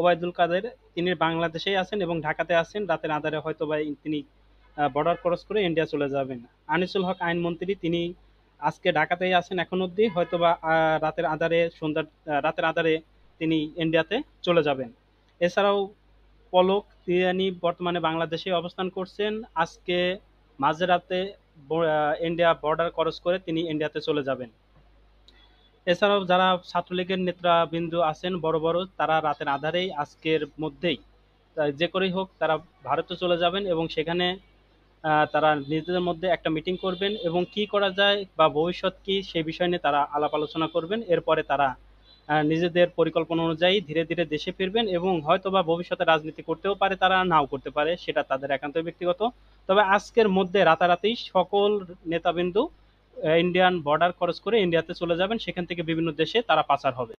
ওবায়দুল কাদের তিনি বাংলাদেশেই আছেন এবং ঢাকাতে আছেন রাতের আধারে হয়তো বা তিনি বর্ডার ক্রস করে ইন্ডিয়া চলে যাবেন আনিসুল হক আইনমন্ত্রী তিনি আজকে ঢাকাতেই আছেন এখন অব্দি হয়তো বা রাতের আধারে সন্ধ্যার রাতের আধারে তিনি ইন্ডিয়াতে চলে যাবেন এছাড়াও পলক তিনি বর্তমানে বাংলাদেশে অবস্থান করছেন আজকে মাঝরাতে ইন্ডিয়া বর্ডার ক্রস করে তিনি ইন্ডিয়াতে চলে যাবেন এছাড়াও যারা ছাত্রলীগের নেতৃবৃন্দ আছেন বড় বড় তারা রাতের আধারেই আজকের মধ্যেই যে করেই হোক তারা ভারতে চলে যাবেন এবং সেখানে তারা নিজেদের মধ্যে একটা মিটিং করবেন এবং কি করা যায় বা ভবিষ্যৎ কি সেই বিষয় নিয়ে তারা আলাপ আলোচনা করবেন এরপরে তারা নিজেদের পরিকল্পনা অনুযায়ী ধীরে ধীরে দেশে ফিরবেন এবং হয়তো বা ভবিষ্যতে রাজনীতি করতেও পারে তারা নাও করতে পারে সেটা তাদের একান্ত ব্যক্তিগত তবে আজকের মধ্যে রাতারাতি সকল নেতাবিন্দু ইন্ডিয়ান বর্ডার ক্রস করে ইন্ডিয়াতে চলে যাবেন সেখান থেকে বিভিন্ন দেশে তারা পাচার হবে